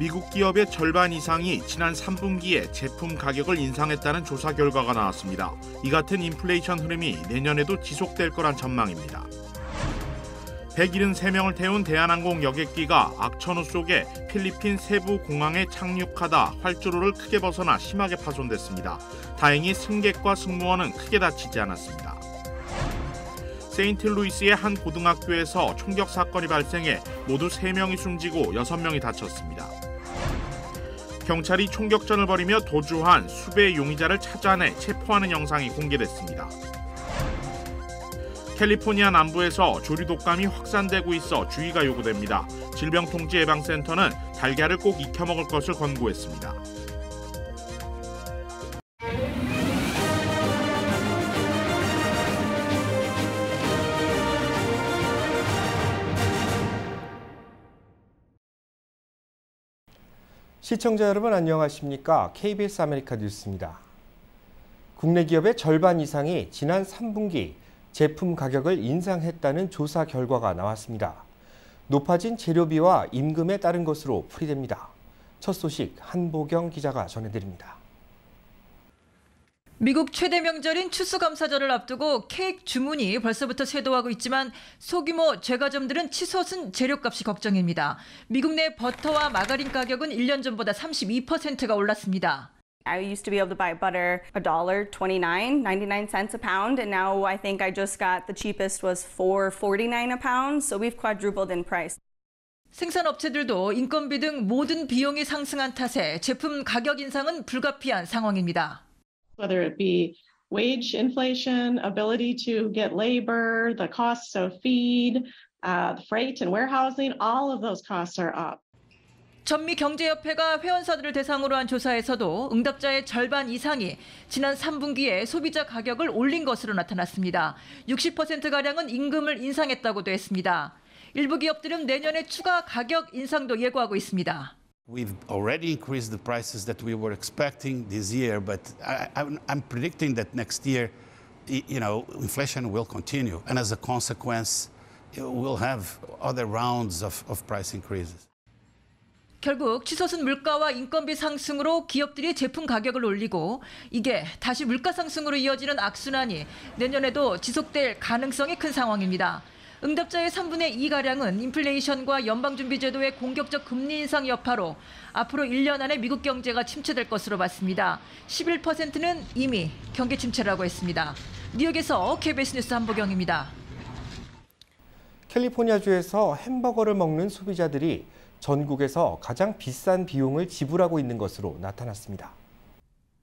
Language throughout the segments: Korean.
미국 기업의 절반 이상이 지난 3분기에 제품 가격을 인상했다는 조사 결과가 나왔습니다. 이 같은 인플레이션 흐름이 내년에도 지속될 거란 전망입니다. 173명을 태운 대한항공 여객기가 악천후 속에 필리핀 세부 공항에 착륙하다 활주로를 크게 벗어나 심하게 파손됐습니다. 다행히 승객과 승무원은 크게 다치지 않았습니다. 세인트루이스의 한 고등학교에서 총격 사건이 발생해 모두 3명이 숨지고 6명이 다쳤습니다. 경찰이 총격전을 벌이며 도주한 수배 용의자를 찾아내 체포하는 영상이 공개됐습니다. 캘리포니아 남부에서 조류 독감이 확산되고 있어 주의가 요구됩니다. 질병통제예방센터는 달걀을 꼭 익혀 먹을 것을 권고했습니다. 시청자 여러분 안녕하십니까? KBS 아메리카 뉴스입니다. 국내 기업의 절반 이상이 지난 3분기 제품 가격을 인상했다는 조사 결과가 나왔습니다. 높아진 재료비와 임금에 따른 것으로 풀이됩니다. 첫 소식 한보경 기자가 전해드립니다. 미국 최대 명절인 추수감사절을 앞두고 케이크 주문이 벌써부터 쇄도하고 있지만 소규모 제과점들은 치솟은 재료값이 걱정입니다. 미국 내 버터와 마가린 가격은 1년 전보다 32%가 올랐습니다. I used to be able to buy butter a dollar 29, 99 cents a pound, and now I think I just got the cheapest was 4.49 a pound, so we've quadrupled in price. 생산업체들도 인건비 등 모든 비용이 상승한 탓에 제품 가격 인상은 불가피한 상황입니다. whether it be wage inflation, ability to get labor, the costs of feed, uh, freight and warehousing, all of those costs are up. 전미 경제협회가 회원사들을 대상으로 한 조사에서도 응답자의 절반 이상이 지난 3분기에 소비자 가격을 올린 것으로 나타났습니다. 60%가량은 임금을 인상했다고도 했습니다. 일부 기업들은 내년에 추가 가격 인상도 예고하고 있습니다. We've already increased the prices that we were expecting this year, but I, am predicting that next year, you know, inflation will continue. And as a consequence, we'll have other rounds of, of price increases. 결국 치솟은 물가와 인건비 상승으로 기업들이 제품 가격을 올리고 이게 다시 물가 상승으로 이어지는 악순환이 내년에도 지속될 가능성이 큰 상황입니다. 응답자의 3분의 2가량은 인플레이션과 연방준비제도의 공격적 금리 인상 여파로 앞으로 1년 안에 미국 경제가 침체될 것으로 봤습니다. 11%는 이미 경기 침체라고 했습니다. 뉴욕에서 KBS 뉴스 한보경입니다. 캘리포니아주에서 햄버거를 먹는 소비자들이 전국에서 가장 비싼 비용을 지불하고 있는 것으로 나타났습니다.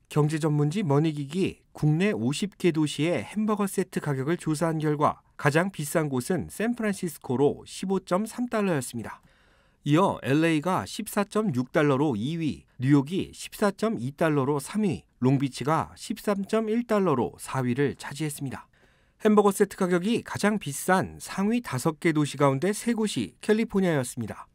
경제 전문지 머니기기 국내 50개 도시의 햄버거 세트 가격을 조사한 결과 가장 비싼 곳은 샌프란시스코로 15.3달러였습니다. 이어 LA가 14.6달러로 2위, 뉴욕이 14.2달러로 3위, 롱비치가 13.1달러로 4위를 차지했습니다. 햄버거 세트 가격이 가장 비싼 상위 5개 도시 가운데 3곳이 캘리포니아였습니다.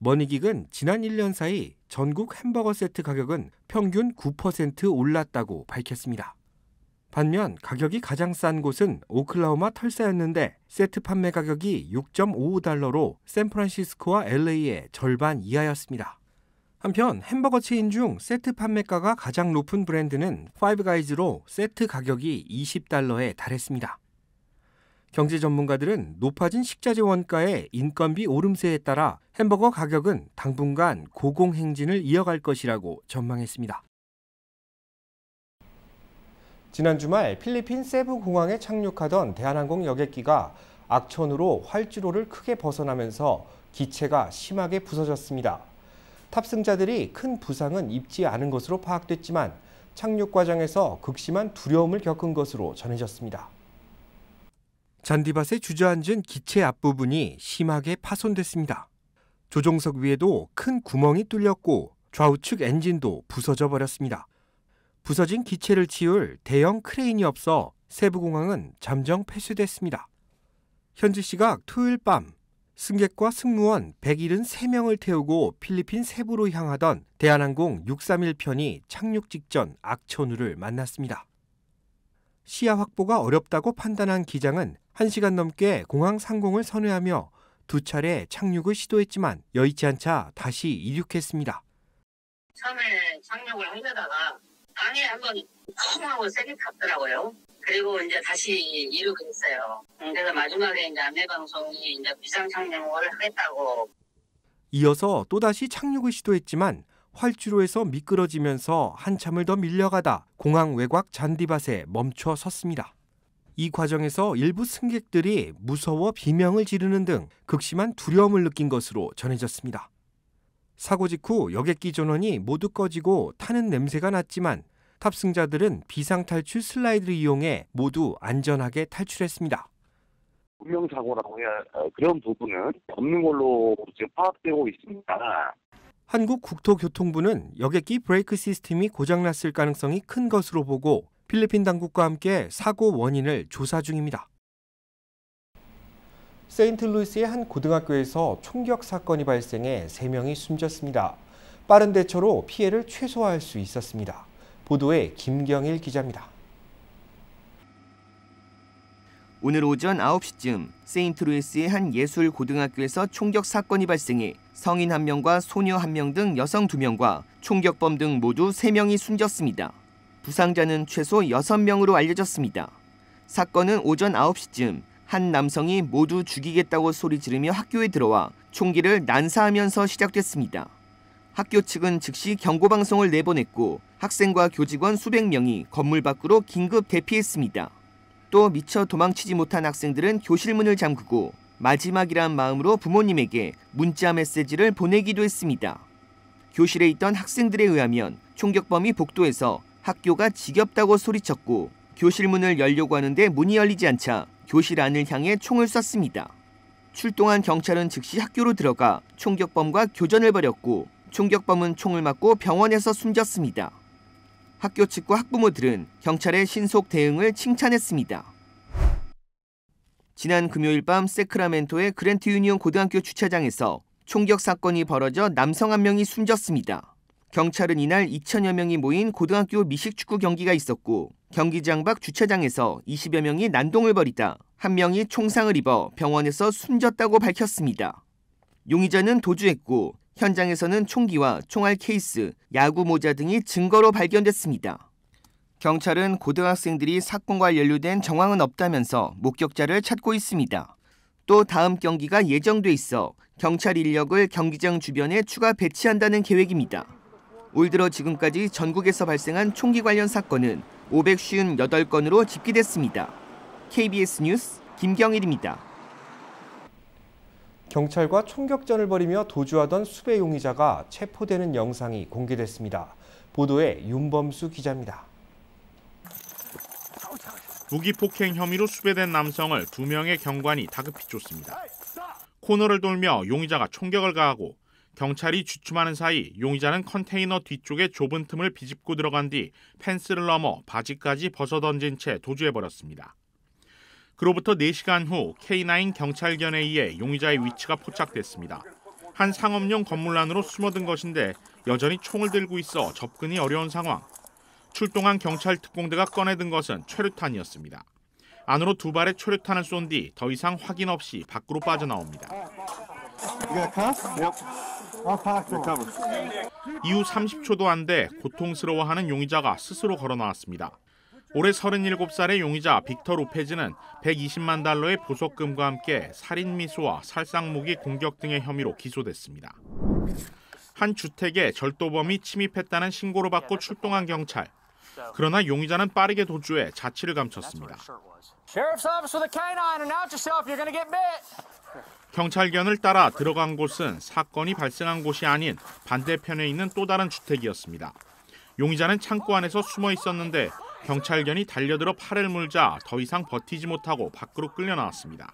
머니긱은 지난 1년 사이 전국 햄버거 세트 가격은 평균 9% 올랐다고 밝혔습니다. 반면 가격이 가장 싼 곳은 오클라호마 털새였는데 세트 판매 가격이 6.55달러로 샌프란시스코와 LA의 절반 이하였습니다. 한편 햄버거 체인 중 세트 판매가가 가장 높은 브랜드는 5가이즈로 세트 가격이 20달러에 달했습니다. 경제 전문가들은 높아진 식자재 원가의 인건비 오름세에 따라 햄버거 가격은 당분간 고공행진을 이어갈 것이라고 전망했습니다. 지난 주말 필리핀 세부 공항에 착륙하던 대한항공 여객기가 악천으로 활주로를 크게 벗어나면서 기체가 심하게 부서졌습니다. 탑승자들이 큰 부상은 입지 않은 것으로 파악됐지만 착륙 과정에서 극심한 두려움을 겪은 것으로 전해졌습니다. 잔디밭에 주저앉은 기체 앞부분이 심하게 파손됐습니다. 조종석 위에도 큰 구멍이 뚫렸고 좌우측 엔진도 부서져 버렸습니다. 부서진 기체를 치울 대형 크레인이 없어 세부공항은 잠정 폐쇄됐습니다. 현지 시각 토요일 밤 승객과 승무원 173명을 태우고 필리핀 세부로 향하던 대한항공 631편이 착륙 직전 악천후를 만났습니다. 시야 확보가 어렵다고 판단한 기장은 1시간 넘게 공항 상공을 선회하며 두 차례 착륙을 시도했지만 여의치 않자 다시 이륙했습니다. 처음에 착륙을 하려다가 방에 한번 콩하고 세게 탔더라고요. 그리고 이제 다시 이루고 어요 그래서 마지막에 이제 안내 방송이 이제 비상 착륙을 하겠다고. 이어서 또다시 착륙을 시도했지만 활주로에서 미끄러지면서 한참을 더 밀려가다 공항 외곽 잔디밭에 멈춰 섰습니다. 이 과정에서 일부 승객들이 무서워 비명을 지르는 등 극심한 두려움을 느낀 것으로 전해졌습니다. 사고 직후 여객기 전원이 모두 꺼지고 타는 냄새가 났지만 탑승자들은 비상 탈출 슬라이드를 이용해 모두 안전하게 탈출했습니다. 운명사고라고 해야 어, 그런 부분은 없는 걸로 지금 파악되고 있습니다. 한국국토교통부는 여객기 브레이크 시스템이 고장났을 가능성이 큰 것으로 보고 필리핀 당국과 함께 사고 원인을 조사 중입니다. 세인트루이스의 한 고등학교에서 총격 사건이 발생해 3명이 숨졌습니다. 빠른 대처로 피해를 최소화할 수 있었습니다. 보도에 김경일 기자입니다. 오늘 오전 9시쯤 세인트루이스의 한 예술 고등학교에서 총격 사건이 발생해 성인 1명과 소녀 1명 등 여성 2명과 총격범 등 모두 3명이 숨졌습니다. 부상자는 최소 6명으로 알려졌습니다. 사건은 오전 9시쯤 한 남성이 모두 죽이겠다고 소리 지르며 학교에 들어와 총기를 난사하면서 시작됐습니다. 학교 측은 즉시 경고방송을 내보냈고 학생과 교직원 수백 명이 건물 밖으로 긴급 대피했습니다. 또 미처 도망치지 못한 학생들은 교실 문을 잠그고 마지막이란 마음으로 부모님에게 문자 메시지를 보내기도 했습니다. 교실에 있던 학생들에 의하면 총격범이 복도에서 학교가 지겹다고 소리쳤고 교실 문을 열려고 하는데 문이 열리지 않자 교실 안을 향해 총을 쐈습니다. 출동한 경찰은 즉시 학교로 들어가 총격범과 교전을 벌였고 총격범은 총을 맞고 병원에서 숨졌습니다. 학교 측과 학부모들은 경찰의 신속 대응을 칭찬했습니다. 지난 금요일 밤 세크라멘토의 그랜트 유니온 고등학교 주차장에서 총격 사건이 벌어져 남성 한 명이 숨졌습니다. 경찰은 이날 2천여 명이 모인 고등학교 미식축구 경기가 있었고 경기장 밖 주차장에서 20여 명이 난동을 벌이다 한 명이 총상을 입어 병원에서 숨졌다고 밝혔습니다. 용의자는 도주했고 현장에서는 총기와 총알 케이스, 야구 모자 등이 증거로 발견됐습니다. 경찰은 고등학생들이 사건과 연루된 정황은 없다면서 목격자를 찾고 있습니다. 또 다음 경기가 예정돼 있어 경찰 인력을 경기장 주변에 추가 배치한다는 계획입니다. 올 들어 지금까지 전국에서 발생한 총기 관련 사건은 558건으로 집계됐습니다. KBS 뉴스 김경일입니다. 경찰과 총격전을 벌이며 도주하던 수배 용의자가 체포되는 영상이 공개됐습니다. 보도에 윤범수 기자입니다. 무기 폭행 혐의로 수배된 남성을 두 명의 경관이 다급히 쫓습니다. 코너를 돌며 용의자가 총격을 가하고 경찰이 주춤하는 사이 용의자는 컨테이너 뒤쪽에 좁은 틈을 비집고 들어간 뒤 펜스를 넘어 바지까지 벗어던진 채 도주해버렸습니다. 그로부터 4시간 후 K9 경찰견에 의해 용의자의 위치가 포착됐습니다. 한 상업용 건물 안으로 숨어든 것인데 여전히 총을 들고 있어 접근이 어려운 상황. 출동한 경찰 특공대가 꺼내든 것은 최루탄이었습니다. 안으로 두 발의 최루탄을 쏜 뒤 더 이상 확인 없이 밖으로 빠져나옵니다. 이후 30초도 안 돼 고통스러워하는 용의자가 스스로 걸어 나왔습니다. 올해 37살의 용의자 빅터 로페즈는 120만 달러의 보석금과 함께 살인 미수와 살상무기 공격 등의 혐의로 기소됐습니다. 한 주택에 절도범이 침입했다는 신고를 받고 출동한 경찰. 그러나 용의자는 빠르게 도주해 자취를 감췄습니다. 경찰견을 따라 들어간 곳은 사건이 발생한 곳이 아닌 반대편에 있는 또 다른 주택이었습니다. 용의자는 창고 안에서 숨어 있었는데 경찰견이 달려들어 팔을 물자 더 이상 버티지 못하고 밖으로 끌려 나왔습니다.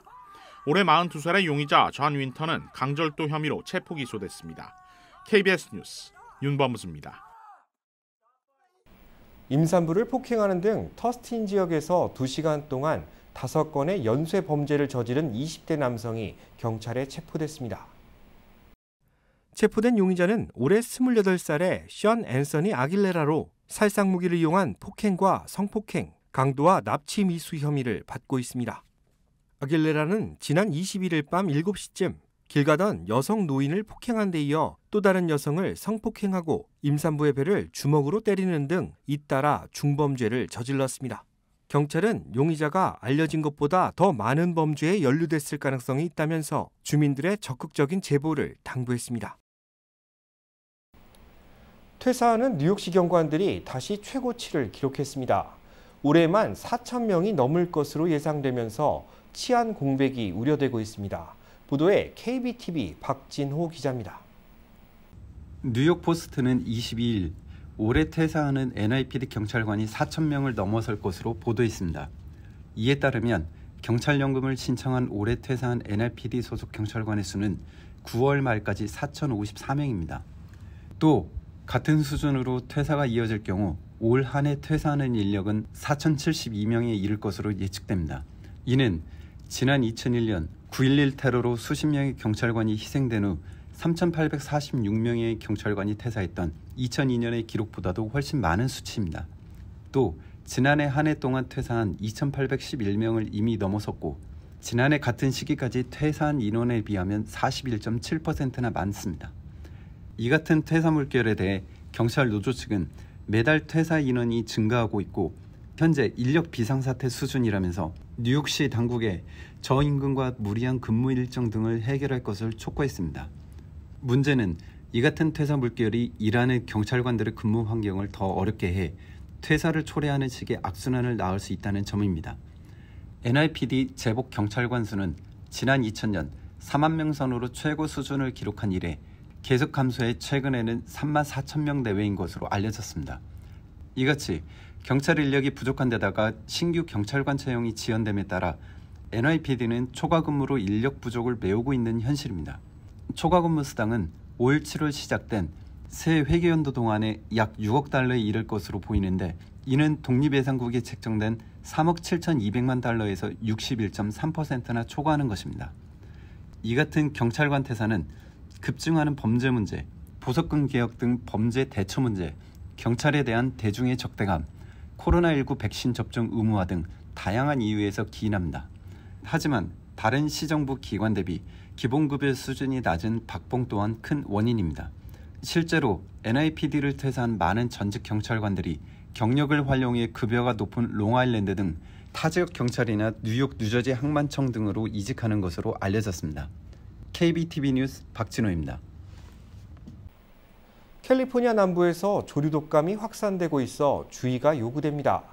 올해 42살의 용의자 존 윈터는 강절도 혐의로 체포 기소됐습니다. KBS 뉴스 윤범수입니다. 임산부를 폭행하는 등 터스틴 지역에서 2시간 동안 다섯 건의 연쇄 범죄를 저지른 20대 남성이 경찰에 체포됐습니다. 체포된 용의자는 올해 28살의 션 앤서니 아길레라로 살상무기를 이용한 폭행과 성폭행, 강도와 납치 미수 혐의를 받고 있습니다. 아길레라는 지난 21일 밤 7시쯤 길 가던 여성 노인을 폭행한 데 이어 또 다른 여성을 성폭행하고 임산부의 배를 주먹으로 때리는 등 잇따라 중범죄를 저질렀습니다. 경찰은 용의자가 알려진 것보다 더 많은 범죄에 연루됐을 가능성이 있다면서 주민들의 적극적인 제보를 당부했습니다. 퇴사하는 뉴욕시 경관들이 다시 최고치를 기록했습니다. 올해만 4천 명이 넘을 것으로 예상되면서 치안 공백이 우려되고 있습니다. 보도에 KBTV 박진호 기자입니다. 뉴욕 포스트는 22일 올해 퇴사하는 NIPD 경찰관이 4천 명을 넘어설 것으로 보도했습니다. 이에 따르면 경찰연금을 신청한 올해 퇴사한 NIPD 소속 경찰관의 수는 9월 말까지 4,054명입니다. 또 같은 수준으로 퇴사가 이어질 경우 올한해 퇴사하는 인력은 4,072명에 이를 것으로 예측됩니다. 이는 지난 2001년 9.11 테러로 수십 명의 경찰관이 희생된 후 3,846명의 경찰관이 퇴사했던 2002년의 기록보다도 훨씬 많은 수치입니다. 또 지난해 한 해 동안 퇴사한 2,811명을 이미 넘어섰고 지난해 같은 시기까지 퇴사한 인원에 비하면 41.7%나 많습니다. 이 같은 퇴사 물결에 대해 경찰 노조 측은 매달 퇴사 인원이 증가하고 있고 현재 인력 비상사태 수준이라면서 뉴욕시 당국에 저임금과 무리한 근무 일정 등을 해결할 것을 촉구했습니다. 문제는 이 같은 퇴사 물결이 이란의 경찰관들의 근무 환경을 더 어렵게 해 퇴사를 초래하는 식의 악순환을 낳을 수 있다는 점입니다. NIPD 제복 경찰관 수는 지난 2000년 4만 명 선으로 최고 수준을 기록한 이래 계속 감소해 최근에는 3만 4천 명 내외인 것으로 알려졌습니다. 이같이 경찰 인력이 부족한 데다가 신규 경찰관 채용이 지연됨에 따라 NIPD는 초과 근무로 인력 부족을 메우고 있는 현실입니다. 초과근무 수당은 5일 7월 시작된 새 회계연도 동안에 약 6억 달러에 이를 것으로 보이는데 이는 독립예산국에 책정된 3억 7,200만 달러에서 61.3%나 초과하는 것입니다. 이 같은 경찰관 태사는 급증하는 범죄 문제, 보석금 개혁 등 범죄 대처 문제, 경찰에 대한 대중의 적대감, 코로나19 백신 접종 의무화 등 다양한 이유에서 기인합니다. 하지만 다른 시정부 기관 대비 기본급의 수준이 낮은 박봉 또한 큰 원인입니다. 실제로 NIPD를 퇴사한 많은 전직 경찰관들이 경력을 활용해 급여가 높은 롱아일랜드 등 타지역 경찰이나 뉴욕 뉴저지 항만청 등으로 이직하는 것으로 알려졌습니다. KBTV 뉴스 박진호입니다. 캘리포니아 남부에서 조류 독감이 확산되고 있어 주의가 요구됩니다.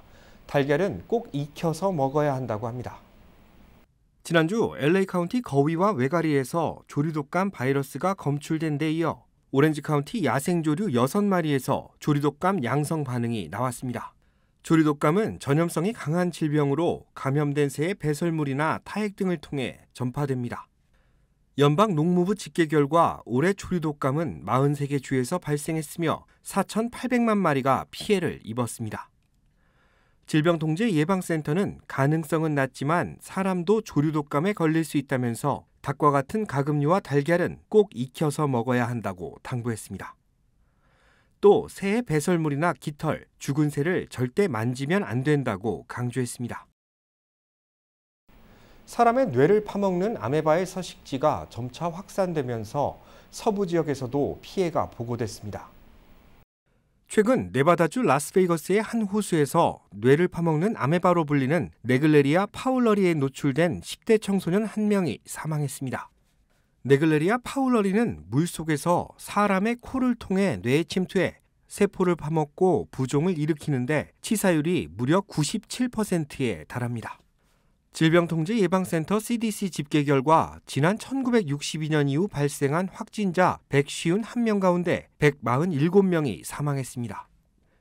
달걀은 꼭 익혀서 먹어야 한다고 합니다. 지난주 LA 카운티 거위와 외가리에서 조류독감 바이러스가 검출된 데 이어 오렌지 카운티 야생조류 6마리에서 조류독감 양성 반응이 나왔습니다. 조류독감은 전염성이 강한 질병으로 감염된 새의 배설물이나 타액 등을 통해 전파됩니다. 연방 농무부 집계 결과 올해 조류독감은 43개 주에서 발생했으며 4,800만 마리가 피해를 입었습니다. 질병통제예방센터는 가능성은 낮지만 사람도 조류독감에 걸릴 수 있다면서 닭과 같은 가금류와 달걀은 꼭 익혀서 먹어야 한다고 당부했습니다. 또 새의 배설물이나 깃털, 죽은 새를 절대 만지면 안 된다고 강조했습니다. 사람의 뇌를 파먹는 아메바의 서식지가 점차 확산되면서 서부 지역에서도 피해가 보고됐습니다. 최근 네바다주 라스베이거스의 한 호수에서 뇌를 파먹는 아메바로 불리는 네글레리아 파울러리에 노출된 10대 청소년 한 명이 사망했습니다. 네글레리아 파울러리는 물속에서 사람의 코를 통해 뇌에 침투해 세포를 파먹고 부종을 일으키는데 치사율이 무려 97%에 달합니다. 질병통제예방센터 CDC 집계 결과 지난 1962년 이후 발생한 확진자 151명 가운데 147명이 사망했습니다.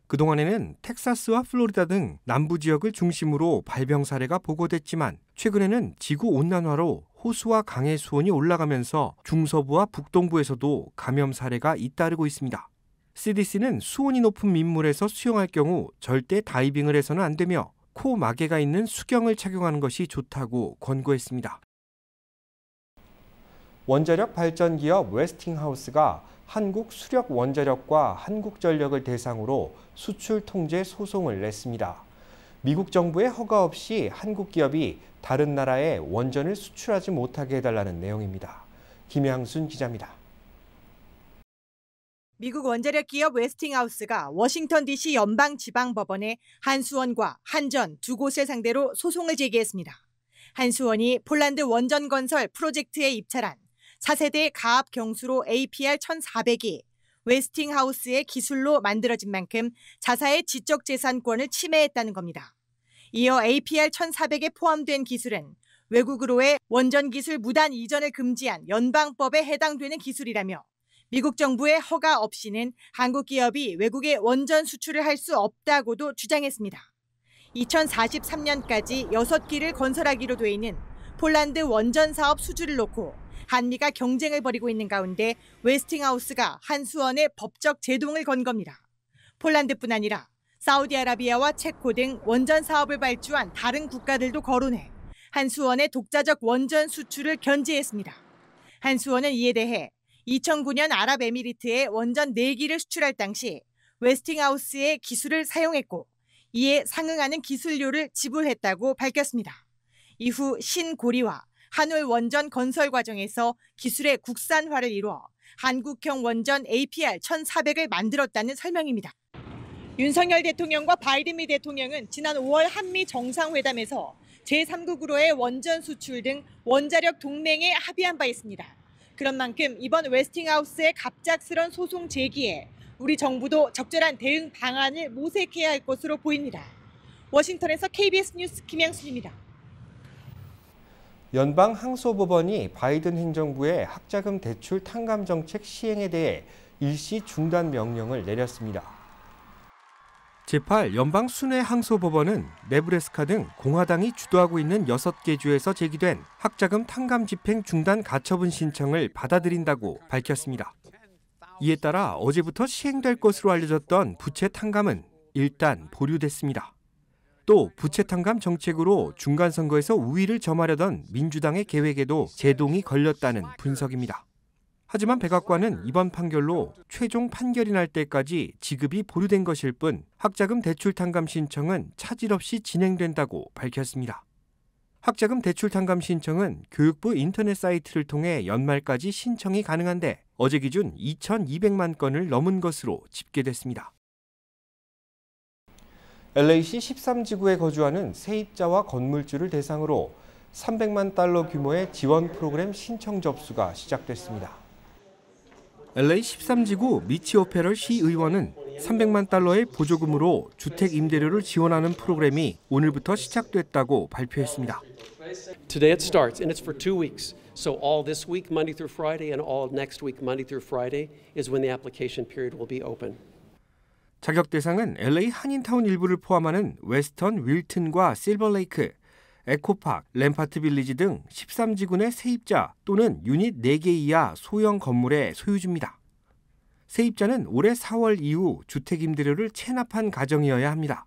그동안에는 텍사스와 플로리다 등 남부 지역을 중심으로 발병 사례가 보고됐지만 최근에는 지구 온난화로 호수와 강의 수온이 올라가면서 중서부와 북동부에서도 감염 사례가 잇따르고 있습니다. CDC는 수온이 높은 민물에서 수영할 경우 절대 다이빙을 해서는 안 되며 코 마개가 있는 수경을 착용하는 것이 좋다고 권고했습니다. 원자력 발전 기업 웨스팅하우스가 한국 수력 원자력과 한국전력을 대상으로 수출 통제 소송을 냈습니다. 미국 정부의 허가 없이 한국 기업이 다른 나라에 원전을 수출하지 못하게 해달라는 내용입니다. 김양순 기자입니다. 미국 원자력 기업 웨스팅하우스가 워싱턴 DC 연방 지방법원에 한수원과 한전 두 곳을 상대로 소송을 제기했습니다. 한수원이 폴란드 원전 건설 프로젝트에 입찰한 4세대 가압 경수로 APR 1400이 웨스팅하우스의 기술로 만들어진 만큼 자사의 지적 재산권을 침해했다는 겁니다. 이어 APR 1400에 포함된 기술은 외국으로의 원전 기술 무단 이전을 금지한 연방법에 해당되는 기술이라며 미국 정부의 허가 없이는 한국 기업이 외국에 원전 수출을 할 수 없다고도 주장했습니다. 2043년까지 6기를 건설하기로 돼 있는 폴란드 원전 사업 수주를 놓고 한미가 경쟁을 벌이고 있는 가운데 웨스팅하우스가 한수원에 법적 제동을 건 겁니다. 폴란드뿐 아니라 사우디아라비아와 체코 등 원전 사업을 발주한 다른 국가들도 거론해 한수원의 독자적 원전 수출을 견제했습니다. 한수원은 이에 대해 2009년 아랍에미리트에 원전 4기를 수출할 당시 웨스팅하우스의 기술을 사용했고 이에 상응하는 기술료를 지불했다고 밝혔습니다. 이후 신고리와 한울 원전 건설 과정에서 기술의 국산화를 이루어 한국형 원전 APR 1400을 만들었다는 설명입니다. 윤석열 대통령과 바이든미 대통령은 지난 5월 한미 정상회담에서 제3국으로의 원전 수출 등 원자력 동맹에 합의한 바 있습니다. 그런 만큼 이번 웨스팅하우스의 갑작스런 소송 제기에 우리 정부도 적절한 대응 방안을 모색해야 할 것으로 보입니다. 워싱턴에서 KBS 뉴스 김양순입니다. 연방 항소법원이 바이든 행정부의 학자금 대출 탕감 정책 시행에 대해 일시 중단 명령을 내렸습니다. 제8 연방 순회 항소 법원은 네브래스카 등 공화당이 주도하고 있는 6개 주에서 제기된 학자금 탕감 집행 중단 가처분 신청을 받아들인다고 밝혔습니다. 이에 따라 어제부터 시행될 것으로 알려졌던 부채 탕감은 일단 보류됐습니다. 또 부채 탕감 정책으로 중간 선거에서 우위를 점하려던 민주당의 계획에도 제동이 걸렸다는 분석입니다. 하지만 백악관은 이번 판결로 최종 판결이 날 때까지 지급이 보류된 것일 뿐 학자금 대출 탕감 신청은 차질 없이 진행된다고 밝혔습니다. 학자금 대출 탕감 신청은 교육부 인터넷 사이트를 통해 연말까지 신청이 가능한데 어제 기준 2,200만 건을 넘은 것으로 집계됐습니다. LAC 13지구에 거주하는 세입자와 건물주를 대상으로 300만 달러 규모의 지원 프로그램 신청 접수가 시작됐습니다. LA 13지구 미치오페럴 시의원은 300만 달러의 보조금으로 주택 임대료를 지원하는 프로그램이 오늘부터 시작됐다고 발표했습니다. Today it starts and it's for 2 weeks. So all this week Monday through Friday and all next week Monday through Friday is when the application period will be open. 자격 대상은 LA 한인타운 일부를 포함하는 웨스턴 윌튼과 실버레이크, 에코팍, 램파트 빌리지 등 13지구의 세입자 또는 유닛 4개 이하 소형 건물의 소유주입니다. 세입자는 올해 4월 이후 주택임대료를 체납한 가정이어야 합니다.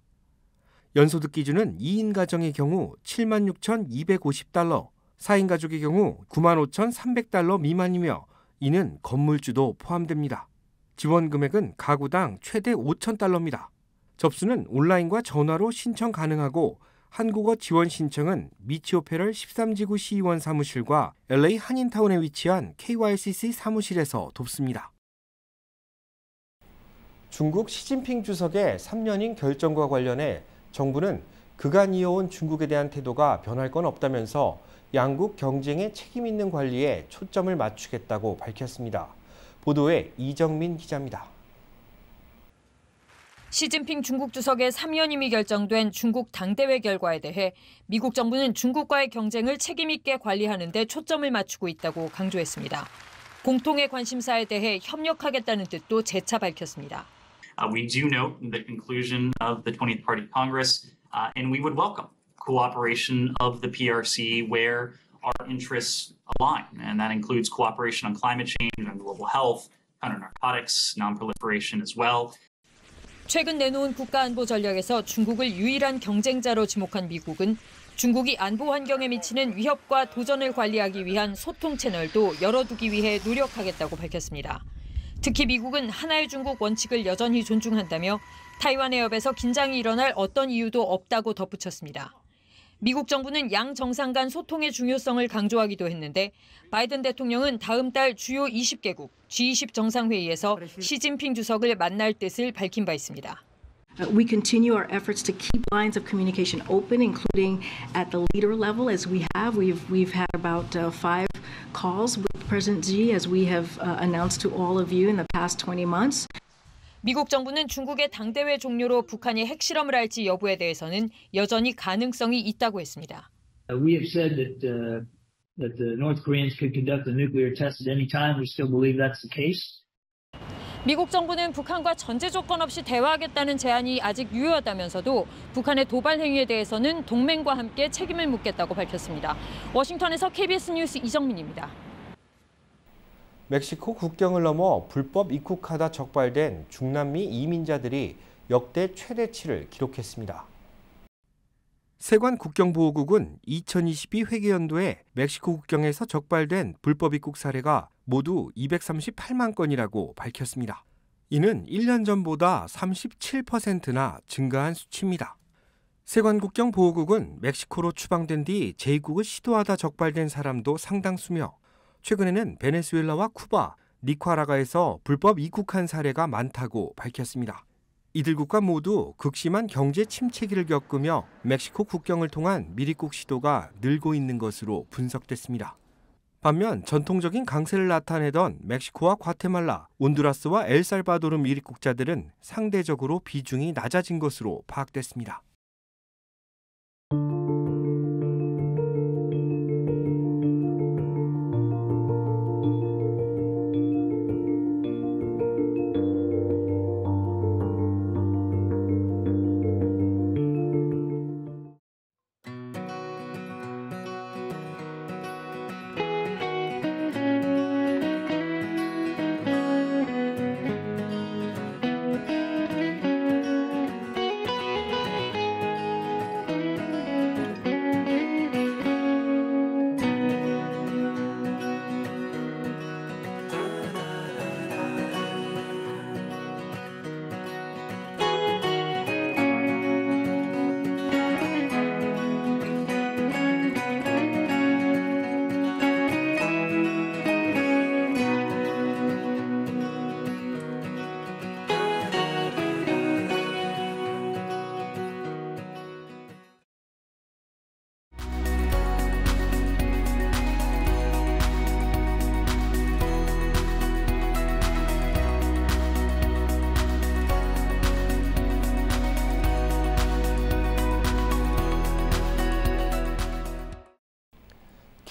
연소득 기준은 2인 가정의 경우 76,250달러, 4인 가족의 경우 95,300달러 미만이며 이는 건물주도 포함됩니다. 지원 금액은 가구당 최대 5,000달러입니다. 접수는 온라인과 전화로 신청 가능하고 한국어 지원 신청은 미치오페럴 13지구 시의원 사무실과 LA 한인타운에 위치한 KYCC 사무실에서 돕습니다. 중국 시진핑 주석의 3년인 결정과 관련해 정부는 그간 이어온 중국에 대한 태도가 변할 건 없다면서 양국 경쟁의 책임 있는 관리에 초점을 맞추겠다고 밝혔습니다. 보도에 이정민 기자입니다. 시진핑 중국 주석의 3연임이 결정된 중국 당대회 결과에 대해 미국 정부는 중국과의 경쟁을 책임있게 관리하는 데 초점을 맞추고 있다고 강조했습니다. 공통의 관심사에 대해 협력하겠다는 뜻도 재차 밝혔습니다. we do note the conclusion of the 20th Party Congress, and we would welcome cooperation of the PRC where our interests align, and that includes cooperation on climate change and global health, counter narcotics, non-proliferation as well. 최근 내놓은 국가안보 전략에서 중국을 유일한 경쟁자로 지목한 미국은 중국이 안보 환경에 미치는 위협과 도전을 관리하기 위한 소통 채널도 열어두기 위해 노력하겠다고 밝혔습니다. 특히 미국은 하나의 중국 원칙을 여전히 존중한다며 타이완 해협에서 긴장이 일어날 어떤 이유도 없다고 덧붙였습니다. 미국 정부는 양 정상 간 소통의 중요성을 강조하기도 했는데 바이든 대통령은 다음 달 주요 20개국 G20 정상회의에서 시진핑 주석을 만날 뜻을 밝힌 바 있습니다. We continue our efforts to keep lines of communication open, including at the leader level, as we have. We've, we've had about uh, five calls with President Xi, as we have uh, announced to all of you in the past 20 months. 미국 정부는 중국의 당대회 종료로 북한이 핵실험을 할지 여부에 대해서는 여전히 가능성이 있다고 했습니다. Uh, we have said that, uh, that the uh, North Koreans could conduct a nuclear test at any time. We still believe that's the case. 미국 정부는 북한과 전제 조건 없이 대화하겠다는 제안이 아직 유효하다면서도 북한의 도발 행위에 대해서는 동맹과 함께 책임을 묻겠다고 밝혔습니다. 워싱턴에서 KBS 뉴스 이정민입니다. 멕시코 국경을 넘어 불법 입국하다 적발된 중남미 이민자들이 역대 최대치를 기록했습니다. 세관 국경보호국은 2022 회계연도에 멕시코 국경에서 적발된 불법 입국 사례가 모두 238만 건이라고 밝혔습니다. 이는 1년 전보다 37%나 증가한 수치입니다. 세관 국경보호국은 멕시코로 추방된 뒤 제2국을 시도하다 적발된 사람도 상당수며 최근에는 베네수엘라와 쿠바, 니카라과에서 불법 입국한 사례가 많다고 밝혔습니다. 이들 국가 모두 극심한 경제 침체기를 겪으며 멕시코 국경을 통한 미립국 시도가 늘고 있는 것으로 분석됐습니다. 반면 전통적인 강세를 나타내던 멕시코와 과테말라, 온두라스와 엘살바도르 미립국자들은 상대적으로 비중이 낮아진 것으로 파악됐습니다.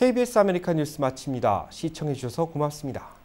KBS 아메리카 뉴스 마칩니다. 시청해주셔서 고맙습니다.